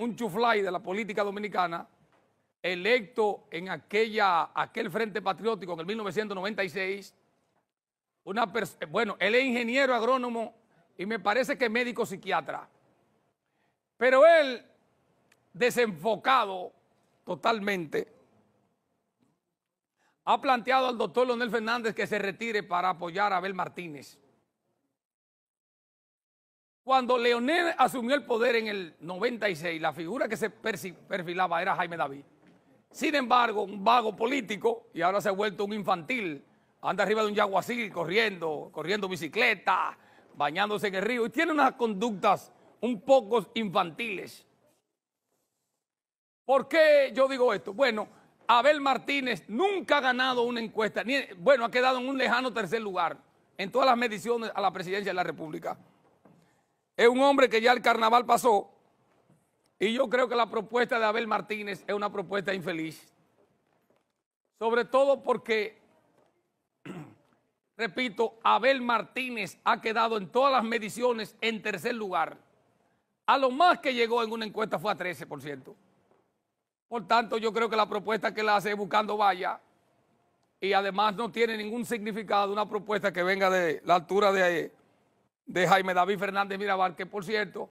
un chuflay de la política dominicana, electo en aquella, aquel Frente Patriótico en el 1996. Una bueno, él es ingeniero agrónomo y me parece que médico psiquiatra. Pero él, desenfocado totalmente, ha planteado al doctor Leonel Fernández que se retire para apoyar a Abel Martínez. Cuando Leonel asumió el poder en el 96, la figura que se perfilaba era Jaime David. Sin embargo, un vago político, y ahora se ha vuelto un infantil, anda arriba de un yaguacil corriendo, corriendo bicicleta, bañándose en el río, y tiene unas conductas un poco infantiles. ¿Por qué yo digo esto? Bueno, Abel Martínez nunca ha ganado una encuesta, ni, bueno, ha quedado en un lejano tercer lugar en todas las mediciones a la presidencia de la República. Es un hombre que ya el carnaval pasó y yo creo que la propuesta de Abel Martínez es una propuesta infeliz. Sobre todo porque, repito, Abel Martínez ha quedado en todas las mediciones en tercer lugar. A lo más que llegó en una encuesta fue a 13%. Por tanto, yo creo que la propuesta que la hace buscando vaya y además no tiene ningún significado una propuesta que venga de la altura de ahí de Jaime David Fernández Mirabal, que por cierto,